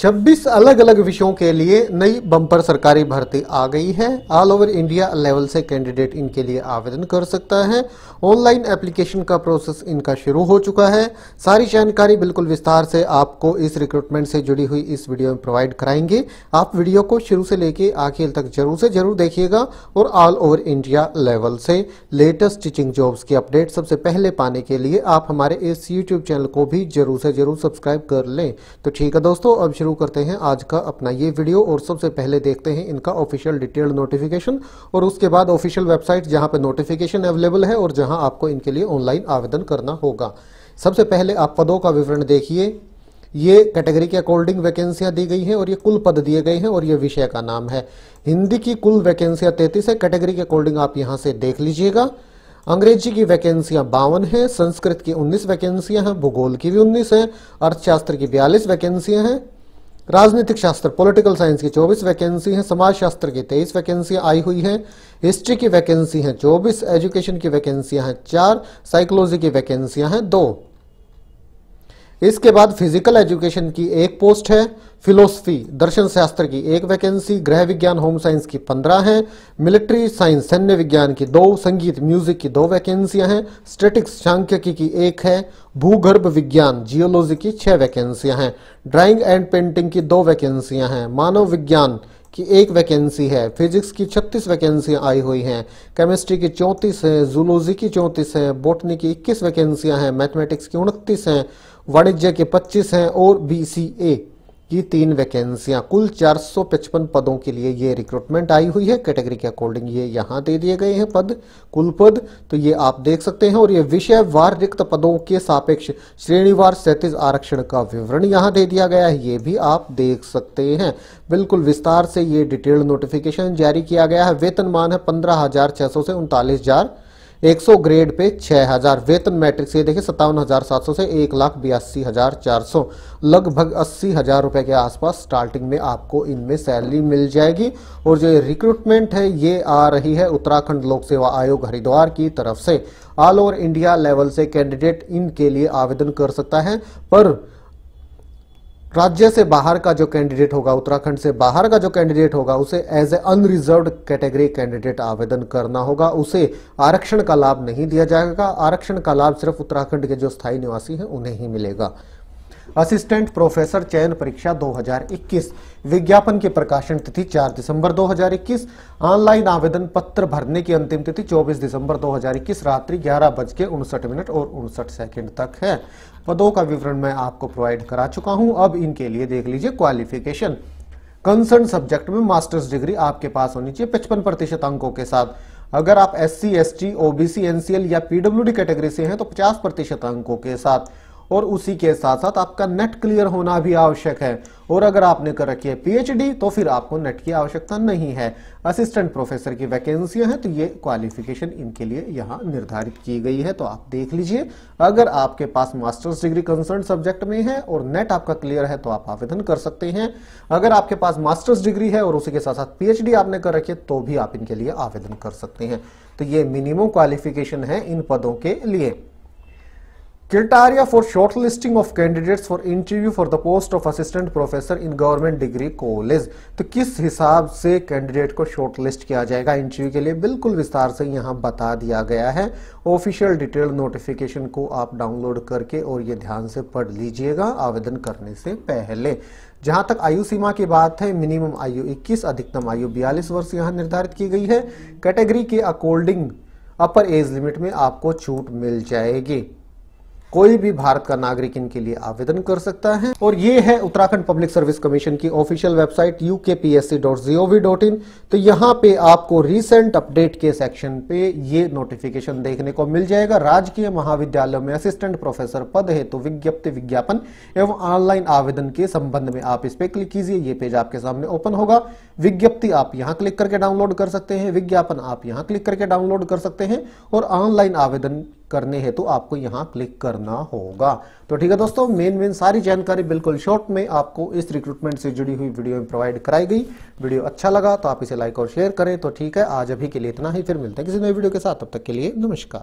26 अलग अलग विषयों के लिए नई बम्पर सरकारी भर्ती आ गई है ऑल ओवर इंडिया लेवल से कैंडिडेट इनके लिए आवेदन कर सकता है ऑनलाइन एप्लीकेशन का प्रोसेस इनका शुरू हो चुका है सारी जानकारी बिल्कुल विस्तार से आपको इस रिक्रूटमेंट से जुड़ी हुई इस वीडियो में प्रोवाइड कराएंगे आप वीडियो को शुरू से लेके आखिर तक जरूर से जरूर देखिएगा और ऑल ओवर इंडिया लेवल से लेटेस्ट टीचिंग जॉब्स की अपडेट सबसे पहले पाने के लिए आप हमारे इस यूट्यूब चैनल को भी जरूर से जरूर सब्सक्राइब कर लें तो ठीक है दोस्तों अब शुरू शुरू करते हैं आज का अपना ये वीडियो और सबसे पहले देखते हैं इनका ऑफिशियल डिटेल्ड नोटिफिकेशन और उसके बाद ऑफिशियल वेबसाइट जहां पे नोटिफिकेशन अवेलेबल है और जहां आपको इनके लिए ऑनलाइन आवेदन करना होगा सबसे पहले आप पदों का विवरण देखिए ये कैटेगरी के अकॉर्डिंग वैकेंसियां दी गई हैं और ये कुल पद दिए गए हैं और ये विषय का नाम है हिंदी की कुल वैकेंसियां तैतीस है कैटेगरी के अकॉर्डिंग आप यहां से देख लीजिएगा अंग्रेजी की वैकेंसियां बावन है संस्कृत की 19 वैकेंसियां हैं भूगोल की भी 19 है अर्थशास्त्र की 42 वैकेंसियां हैं राजनीतिक शास्त्र पॉलिटिकल साइंस की 24 वैकेंसी हैं समाज शास्त्र की 23 वैकेंसियां आई हुई हैं हिस्ट्री की वैकेंसी हैं 24 एजुकेशन की वैकेंसियां हैं चार साइकोलॉजी की वैकेंसियां हैं दो इसके बाद फिजिकल एजुकेशन की एक पोस्ट है फिलोसफी दर्शन शास्त्र की एक वैकेंसी गृह विज्ञान होम साइंस की पंद्रह है मिलिट्री साइंस सैन्य विज्ञान की दो संगीत म्यूजिक की दो वैकेंसियां हैं स्टेटिक्स सांख्यिकी की एक है भूगर्भ विज्ञान जियोलॉजी की छह वैकेंसियां हैं ड्राइंग एंड पेंटिंग की दो वैकेंसियां हैं मानव विज्ञान की एक वैकेंसी है फिजिक्स की 36 वैकेंसियां आई हुई हैं केमिस्ट्री की 34 हैं जूलोजी की 34 हैं बोटनी की 21 वैकेंसियां हैं मैथमेटिक्स की उनतीस हैं वाणिज्य के 25 हैं और बी ये तीन वैकेंसियां कुल 455 पदों के लिए ये रिक्रूटमेंट आई हुई है कैटेगरी के अकॉर्डिंग ये यहाँ दे दिए गए हैं पद कुल पद तो ये आप देख सकते हैं और ये विषय वार रिक्त पदों के सापेक्ष श्रेणीवार सैतीस आरक्षण का विवरण यहाँ दे दिया गया है ये भी आप देख सकते हैं बिल्कुल विस्तार से ये डिटेल्ड नोटिफिकेशन जारी किया गया है वेतनमान है पंद्रह हजार छह सौ से उनतालीस हजार 100 ग्रेड पे 6000 वेतन मैट्रिक से देखिए सत्तावन हज़ार सात सौ से एक लाख बयासी हज़ार चार सौ लगभग अस्सी हज़ार रुपए के आसपास स्टार्टिंग में आपको इनमें सैलरी मिल जाएगी और जो रिक्रूटमेंट है ये आ रही है उत्तराखंड लोक सेवा आयोग हरिद्वार की तरफ से ऑल ओवर इंडिया लेवल से कैंडिडेट इनके लिए आवेदन कर सकता है पर राज्य से बाहर का जो कैंडिडेट होगा उत्तराखंड से बाहर का जो कैंडिडेट होगा उसे as a unreserved category candidate आवेदन करना होगा उसे आरक्षण का लाभ नहीं दिया जाएगा आरक्षण का लाभ सिर्फ उत्तराखंड के जो स्थायी निवासी हैं उन्हें ही मिलेगा असिस्टेंट प्रोफेसर चयन परीक्षा 2021 विज्ञापन की प्रकाशन तिथि 4 दिसंबर 2021 ऑनलाइन आवेदन पत्र भरने की अंतिम तिथि 24 दिसंबर 2021 रात्रि ग्यारह बज के मिनट और उनसठ सेकंड तक है पदों का विवरण मैं आपको प्रोवाइड करा चुका हूं अब इनके लिए देख लीजिए क्वालिफिकेशन कंसर्न सब्जेक्ट में मास्टर्स डिग्री आपके पास होनी चाहिए पचपन प्रतिशत अंकों के साथ अगर आप S C S T OBC NCL या पीडब्ल्यूडी कैटेगरी से हैं तो 50 प्रतिशत अंकों के साथ और उसी के साथ साथ आपका नेट क्लियर होना भी आवश्यक है और अगर आपने कर रखी है पीएचडी तो फिर आपको नेट की आवश्यकता नहीं है असिस्टेंट प्रोफेसर की वैकेंसियां हैं तो ये क्वालिफिकेशन इनके लिए यहाँ निर्धारित की गई है तो आप देख लीजिए अगर आपके पास मास्टर्स डिग्री कंसर्न सब्जेक्ट में है और नेट आपका क्लियर है तो आप आवेदन कर सकते हैं अगर आपके पास मास्टर्स डिग्री है और उसी के साथ साथ पीएचडी आपने कर रखी है तो भी आप इनके लिए आवेदन कर सकते हैं तो ये मिनिमम क्वालिफिकेशन है इन पदों के लिए Criteria for shortlisting of candidates for interview for the post of assistant professor in government degree college तो किस हिसाब से कैंडिडेट को शॉर्टलिस्ट किया जाएगा इंटरव्यू के लिए बिल्कुल विस्तार से यहाँ बता दिया गया है ऑफिशियल डिटेल नोटिफिकेशन को आप डाउनलोड करके और ये ध्यान से पढ़ लीजिएगा आवेदन करने से पहले जहां तक आयु सीमा की बात है मिनिमम आयु 21 अधिकतम आयु 42 वर्ष यहाँ निर्धारित की गई है कैटेगरी के अकॉर्डिंग अपर एज लिमिट में आपको छूट मिल जाएगी कोई भी भारत का नागरिक इनके लिए आवेदन कर सकता है और ये है उत्तराखंड पब्लिक सर्विस कमीशन की ऑफिशियल वेबसाइट यू तो यहाँ पे आपको रिसेंट अपडेट के सेक्शन पे ये नोटिफिकेशन देखने को मिल जाएगा राजकीय महाविद्यालय में असिस्टेंट प्रोफेसर पद है तो विज्ञप्ति विज्ञापन एवं ऑनलाइन आवेदन के संबंध में आप इस पे क्लिक कीजिए ये पेज आपके सामने ओपन होगा विज्ञप्ति आप यहाँ क्लिक करके डाउनलोड कर सकते हैं विज्ञापन आप यहाँ क्लिक करके डाउनलोड कर सकते हैं और ऑनलाइन आवेदन करने हैं तो आपको यहाँ क्लिक करना होगा तो ठीक है दोस्तों मेन मेन सारी जानकारी बिल्कुल शॉर्ट में आपको इस रिक्रूटमेंट से जुड़ी हुई वीडियो में प्रोवाइड कराई गई वीडियो अच्छा लगा तो आप इसे लाइक और शेयर करें तो ठीक है आज अभी के लिए इतना ही फिर मिलते हैं किसी नई वीडियो के साथ तब तक के लिए नमस्कार